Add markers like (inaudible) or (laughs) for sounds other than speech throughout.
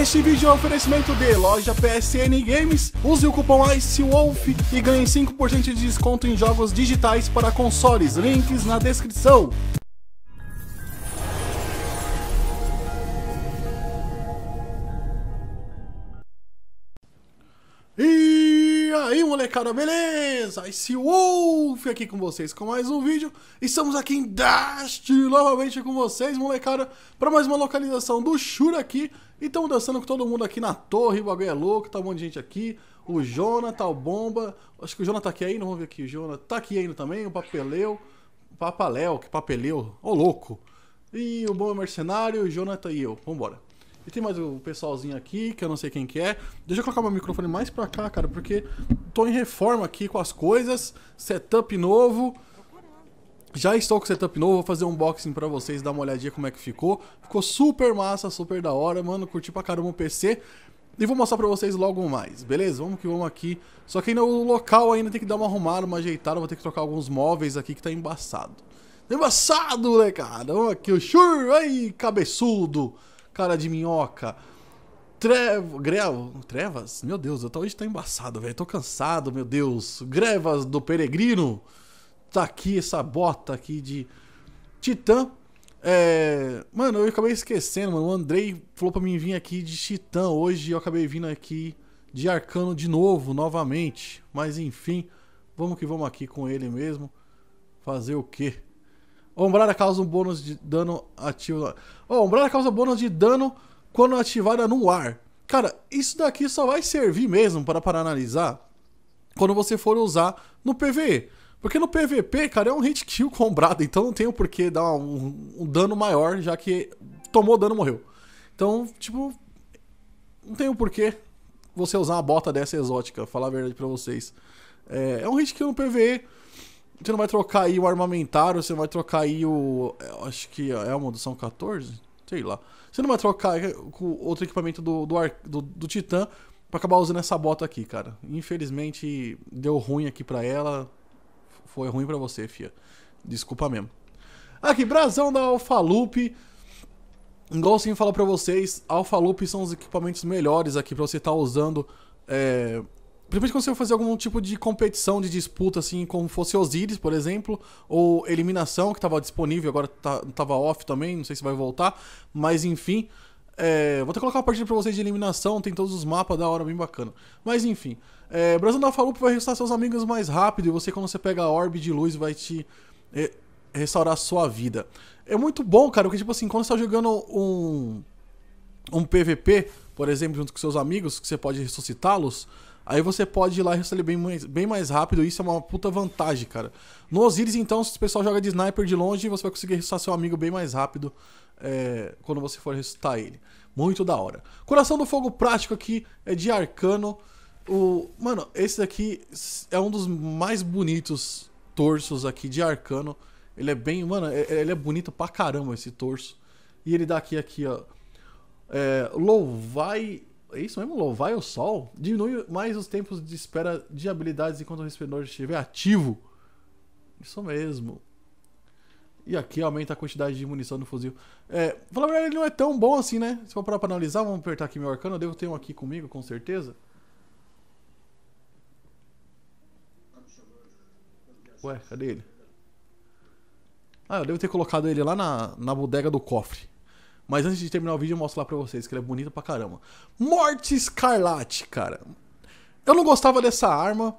Este vídeo é um oferecimento de loja PSN Games. Use o cupom ICEWOLF e ganhe 5% de desconto em jogos digitais para consoles. Links na descrição. molecada, beleza? Esse Wolf aqui com vocês com mais um vídeo. Estamos aqui em Dust novamente com vocês, molecada, para mais uma localização do Shura aqui. E estamos dançando com todo mundo aqui na torre, o bagulho é louco, tá um monte de gente aqui. O Jonathan, tá o Bomba, acho que o Jonathan tá aqui ainda, vamos ver aqui. O Jonathan tá aqui ainda também, o Papeleu, Papaléu, que Papeleu, ô louco. E o Bomba Mercenário, o Jonathan tá e eu, vambora. E tem mais o pessoalzinho aqui, que eu não sei quem que é. Deixa eu colocar meu microfone mais pra cá, cara, porque tô em reforma aqui com as coisas, setup novo. Já estou com setup novo, vou fazer um unboxing pra vocês, dar uma olhadinha como é que ficou. Ficou super massa, super da hora, mano, curti pra caramba o PC. E vou mostrar pra vocês logo mais, beleza? Vamos que vamos aqui. Só que ainda o local ainda tem que dar uma arrumada, uma ajeitada, vou ter que trocar alguns móveis aqui que tá embaçado. Embaçado, né, cara? Vamos aqui, o Shur, aí, cabeçudo! cara de minhoca, Trevo, greva, trevas? Meu Deus, eu tô, hoje tá embaçado, velho. Tô cansado, meu Deus. Grevas do Peregrino. Tá aqui essa bota aqui de Titã. É... Mano, eu acabei esquecendo, mano. O Andrei falou pra mim vir aqui de Titã hoje eu acabei vindo aqui de Arcano de novo, novamente. Mas enfim, vamos que vamos aqui com ele mesmo. Fazer o quê? Ombrada causa um bônus de dano ativo. Oh, ombrada causa bônus de dano quando ativada no ar. Cara, isso daqui só vai servir mesmo para, para analisar quando você for usar no PVE. Porque no PVP, cara, é um hit kill com ombrada, então não tem o porquê dar um, um dano maior, já que tomou dano morreu. Então, tipo, não tem o porquê você usar uma bota dessa exótica, falar a verdade pra vocês. É, é um hit kill no PVE. Você não vai trocar aí o armamentário, você não vai trocar aí o. É, acho que é, é uma do São 14? Sei lá. Você não vai trocar é, com outro equipamento do, do, ar, do, do Titã pra acabar usando essa bota aqui, cara. Infelizmente, deu ruim aqui pra ela. Foi ruim pra você, fia. Desculpa mesmo. Aqui, brasão da Alphaloop. Igual sim falar pra vocês, Loop são os equipamentos melhores aqui pra você estar tá usando. É, Principalmente quando você fazer algum tipo de competição, de disputa, assim, como fosse Osiris, por exemplo, ou Eliminação, que estava disponível, agora estava tá, off também, não sei se vai voltar, mas enfim. É, vou até colocar uma partida pra vocês de eliminação, tem todos os mapas da hora, bem bacana. Mas enfim, é, Brasil da Falupa vai ressuscitar seus amigos mais rápido e você, quando você pega a orbe de luz, vai te é, restaurar a sua vida. É muito bom, cara, porque tipo assim, quando você tá jogando um, um PVP, por exemplo, junto com seus amigos, que você pode ressuscitá-los Aí você pode ir lá e receber bem mais, bem mais rápido. Isso é uma puta vantagem, cara. No Osiris, então, se o pessoal joga de sniper de longe, você vai conseguir ressuscitar seu amigo bem mais rápido é, quando você for ressuscitar ele. Muito da hora. Coração do Fogo Prático aqui é de Arcano. O, mano, esse daqui é um dos mais bonitos torsos aqui de Arcano. Ele é bem. Mano, é, é, ele é bonito pra caramba esse torso. E ele dá aqui, aqui, ó. É, louvai é isso mesmo? Louvai o sol? Diminui mais os tempos de espera de habilidades enquanto o resplendor estiver ativo. Isso mesmo. E aqui aumenta a quantidade de munição do fuzil. É, falar a verdade, ele não é tão bom assim, né? Se for parar pra analisar, vamos apertar aqui meu arcano. Eu devo ter um aqui comigo, com certeza. Ué, cadê ele? Ah, eu devo ter colocado ele lá na, na bodega do cofre. Mas antes de terminar o vídeo, eu mostro lá pra vocês que ela é bonita pra caramba. Morte Escarlate, cara. Eu não gostava dessa arma.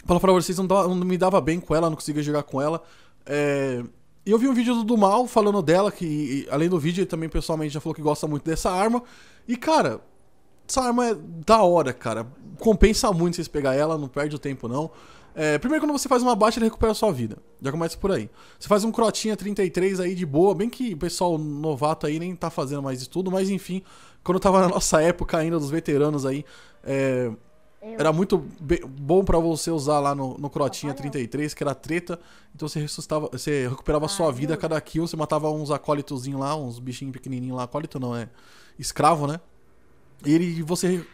Pra falar pra vocês, não, dava, não me dava bem com ela, não conseguia jogar com ela. É... E eu vi um vídeo do mal falando dela, que além do vídeo, ele também pessoalmente já falou que gosta muito dessa arma. E, cara, essa arma é da hora, cara. Compensa muito vocês pegar ela, não perde o tempo não. É, primeiro, quando você faz uma baixa, ele recupera a sua vida. Já começa por aí. Você faz um crotinha 33 aí de boa, bem que o pessoal novato aí nem tá fazendo mais estudo, mas enfim, quando tava na nossa época ainda dos veteranos aí, é, era muito bom para você usar lá no, no crotinha 33, que era treta, então você ressuscitava, você recuperava a sua vida a cada kill, você matava uns acólitozinhos lá, uns bichinhos pequenininhos lá, acólito não, é escravo, né? E ele, você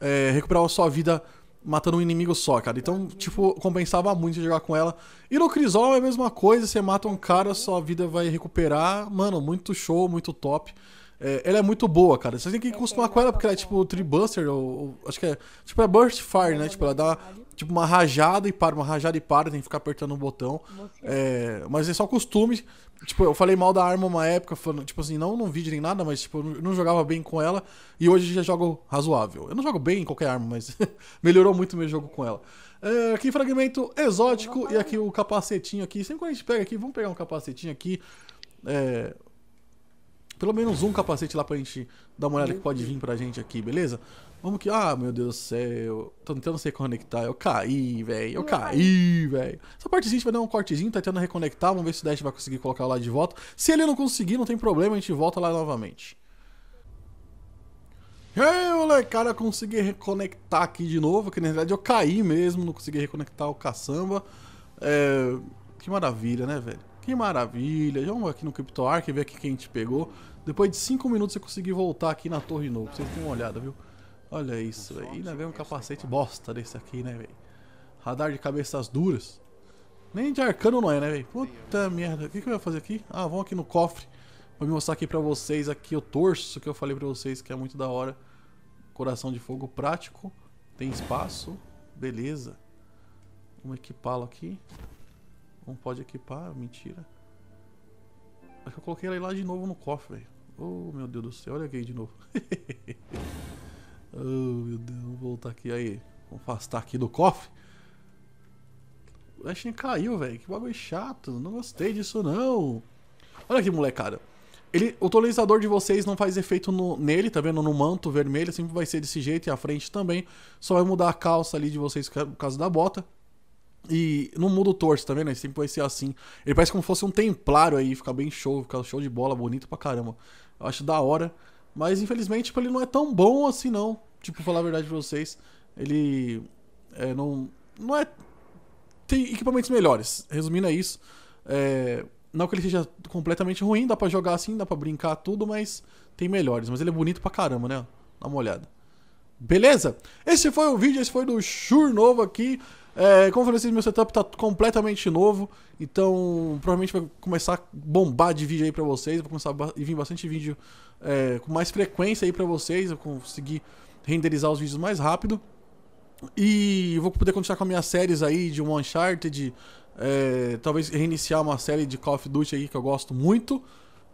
é, recuperava a sua vida matando um inimigo só, cara. Então, tipo, compensava muito jogar com ela. E no Crisol é a mesma coisa, você mata um cara, sua vida vai recuperar. Mano, muito show, muito top. É, ela é muito boa, cara. Você tem que acostumar com ela, porque ela é tipo tribuster, ou, ou acho que é. Tipo, é Burst Fire, né? É tipo, ela dá tipo uma rajada e para, uma rajada e para, tem que ficar apertando um botão. É, mas é só costume. Tipo, eu falei mal da arma uma época, falando, tipo assim, não num vídeo nem nada, mas tipo, eu não jogava bem com ela e hoje já jogo razoável. Eu não jogo bem em qualquer arma, mas (laughs) melhorou muito meu jogo com ela. É, aqui fragmento exótico e aqui o capacetinho aqui. Sempre que a gente pega aqui, vamos pegar um capacetinho aqui. É, pelo menos um capacete lá pra gente dar uma olhada que pode vir pra gente aqui, beleza? Vamos que. Ah, meu Deus do céu. Tô tentando se reconectar. Eu caí, velho. Eu caí, velho. Essa partezinha a gente vai dar um cortezinho, tá tentando reconectar. Vamos ver se o Dash vai conseguir colocar lá de volta. Se ele não conseguir, não tem problema, a gente volta lá novamente. Ei, cara, consegui reconectar aqui de novo, que na verdade eu caí mesmo, não consegui reconectar o caçamba. É... Que maravilha, né, velho? Que maravilha. Já vamos aqui no CryptoArk, ver aqui quem a gente pegou. Depois de 5 minutos eu consegui voltar aqui na torre novo, pra vocês terem uma olhada, viu? Olha isso, velho. Ainda vem um capacete bosta desse aqui, né, velho? Radar de cabeças duras. Nem de arcano não é, né, velho? Puta merda. O que, que eu ia fazer aqui? Ah, vamos aqui no cofre. Vou me mostrar aqui pra vocês aqui o torso que eu falei pra vocês que é muito da hora. Coração de fogo prático. Tem espaço. Beleza. Vamos equipá-lo aqui. Não pode equipar, mentira. É eu coloquei ela lá de novo no cofre, velho. Oh, meu Deus do céu, olha aqui de novo. (laughs) oh, meu Deus, vamos voltar aqui. Aí, vamos afastar aqui do cofre. O Ashen caiu, velho. Que bagulho chato. Não gostei disso, não. Olha aqui, molecada. Ele, o tonalizador de vocês não faz efeito no, nele, tá vendo? No manto vermelho, sempre vai ser desse jeito e a frente também. Só vai mudar a calça ali de vocês por causa da bota. E no mundo torso também, né? Sempre vai ser assim. Ele parece como se fosse um templário aí, fica bem show, fica show de bola, bonito pra caramba. Eu acho da hora. Mas infelizmente, tipo, ele não é tão bom assim, não. Tipo, falar a verdade pra vocês. Ele. É, não. Não é. Tem equipamentos melhores. Resumindo, é isso. É, não que ele seja completamente ruim, dá pra jogar assim, dá pra brincar tudo, mas tem melhores. Mas ele é bonito pra caramba, né? Dá uma olhada. Beleza? Esse foi o vídeo, esse foi do Shur novo aqui. É, como eu falei, meu setup tá completamente novo, então provavelmente vai começar a bombar de vídeo aí pra vocês. Vou começar a vir bastante vídeo é, com mais frequência aí pra vocês. Eu conseguir renderizar os vídeos mais rápido. E vou poder continuar com as minhas séries aí de One Uncharted, é, talvez reiniciar uma série de Call of Duty aí que eu gosto muito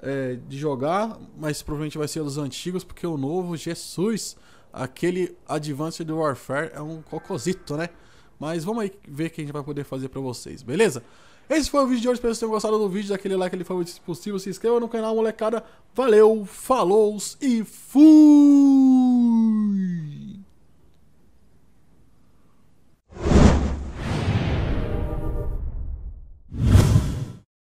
é, de jogar, mas provavelmente vai ser dos antigos, porque o novo, Jesus, aquele Advanced Warfare é um cocôzito, né? Mas vamos aí ver o que a gente vai poder fazer pra vocês, beleza? Esse foi o vídeo de hoje, espero que vocês tenham gostado do vídeo, daquele like, ele foi muito possível, se inscreva no canal, molecada. Valeu, falou e fui!